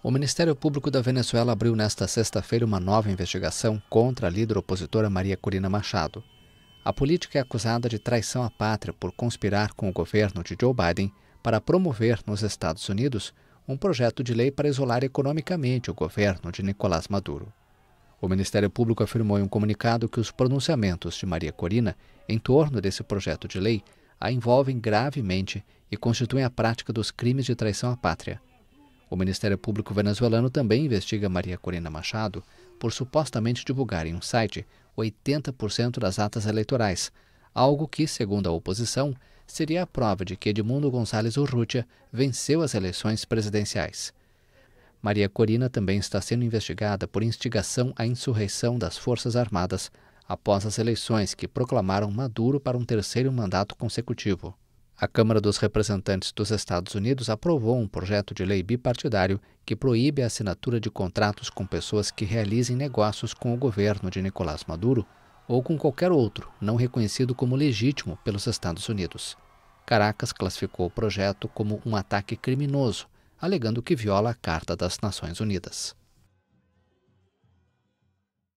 O Ministério Público da Venezuela abriu nesta sexta-feira uma nova investigação contra a líder opositora Maria Corina Machado. A política é acusada de traição à pátria por conspirar com o governo de Joe Biden para promover nos Estados Unidos um projeto de lei para isolar economicamente o governo de Nicolás Maduro. O Ministério Público afirmou em um comunicado que os pronunciamentos de Maria Corina em torno desse projeto de lei a envolvem gravemente e constituem a prática dos crimes de traição à pátria. O Ministério Público venezuelano também investiga Maria Corina Machado por supostamente divulgar em um site 80% das atas eleitorais, algo que, segundo a oposição, seria a prova de que Edmundo Gonçalves Urrutia venceu as eleições presidenciais. Maria Corina também está sendo investigada por instigação à insurreição das Forças Armadas após as eleições que proclamaram Maduro para um terceiro mandato consecutivo. A Câmara dos Representantes dos Estados Unidos aprovou um projeto de lei bipartidário que proíbe a assinatura de contratos com pessoas que realizem negócios com o governo de Nicolás Maduro ou com qualquer outro não reconhecido como legítimo pelos Estados Unidos. Caracas classificou o projeto como um ataque criminoso, alegando que viola a Carta das Nações Unidas.